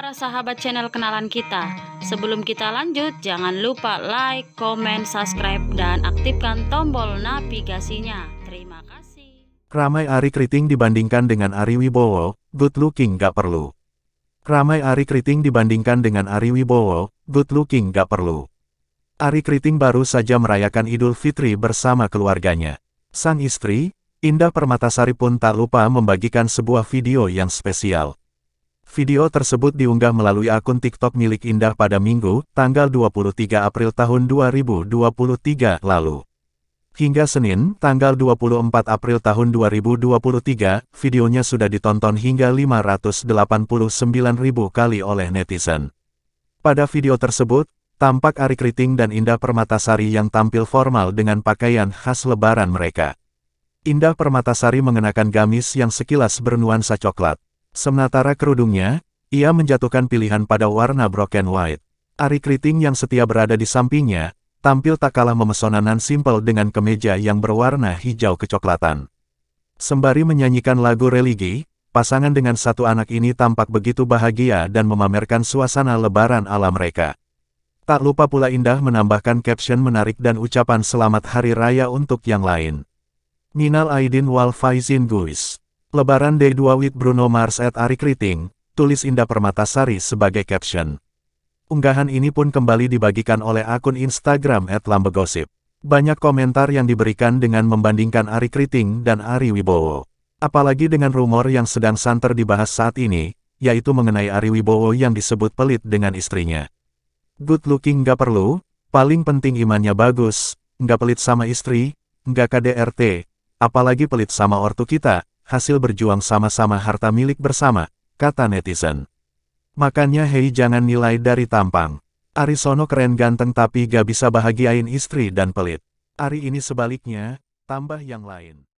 para sahabat channel kenalan kita. Sebelum kita lanjut, jangan lupa like, komen, subscribe, dan aktifkan tombol navigasinya. Terima kasih. Ramai Ari Kriting dibandingkan dengan Ari Wibowo, good looking gak perlu. Ramai Ari Kriting dibandingkan dengan Ari Wibowo, good looking gak perlu. Ari Kriting baru saja merayakan Idul Fitri bersama keluarganya. Sang istri, Indah Permatasari pun tak lupa membagikan sebuah video yang spesial. Video tersebut diunggah melalui akun TikTok milik Indah pada Minggu, tanggal 23 April tahun 2023 lalu. Hingga Senin, tanggal 24 April tahun 2023, videonya sudah ditonton hingga 589 ribu kali oleh netizen. Pada video tersebut, tampak Ari Kriting dan Indah Permatasari yang tampil formal dengan pakaian khas lebaran mereka. Indah Permatasari mengenakan gamis yang sekilas bernuansa coklat. Sementara kerudungnya, ia menjatuhkan pilihan pada warna broken white. Ari keriting yang setia berada di sampingnya, tampil tak kalah memesona nan simple dengan kemeja yang berwarna hijau kecoklatan. Sembari menyanyikan lagu religi, pasangan dengan satu anak ini tampak begitu bahagia dan memamerkan suasana lebaran ala mereka. Tak lupa pula Indah menambahkan caption menarik dan ucapan selamat hari raya untuk yang lain. Minal Aidin wal Faizin Guis Lebaran Day 2 with Bruno Mars at Ari Kriting, tulis Indah Permatasari sebagai caption. Unggahan ini pun kembali dibagikan oleh akun Instagram at Lambegosip. Banyak komentar yang diberikan dengan membandingkan Ari Kriting dan Ari Wibowo. Apalagi dengan rumor yang sedang santer dibahas saat ini, yaitu mengenai Ari Wibowo yang disebut pelit dengan istrinya. Good looking gak perlu, paling penting imannya bagus, gak pelit sama istri, gak KDRT, apalagi pelit sama ortu kita, hasil berjuang sama-sama harta milik bersama, kata netizen. Makanya Hei jangan nilai dari tampang. Arisono keren ganteng tapi gak bisa bahagiain istri dan pelit. Ari ini sebaliknya, tambah yang lain.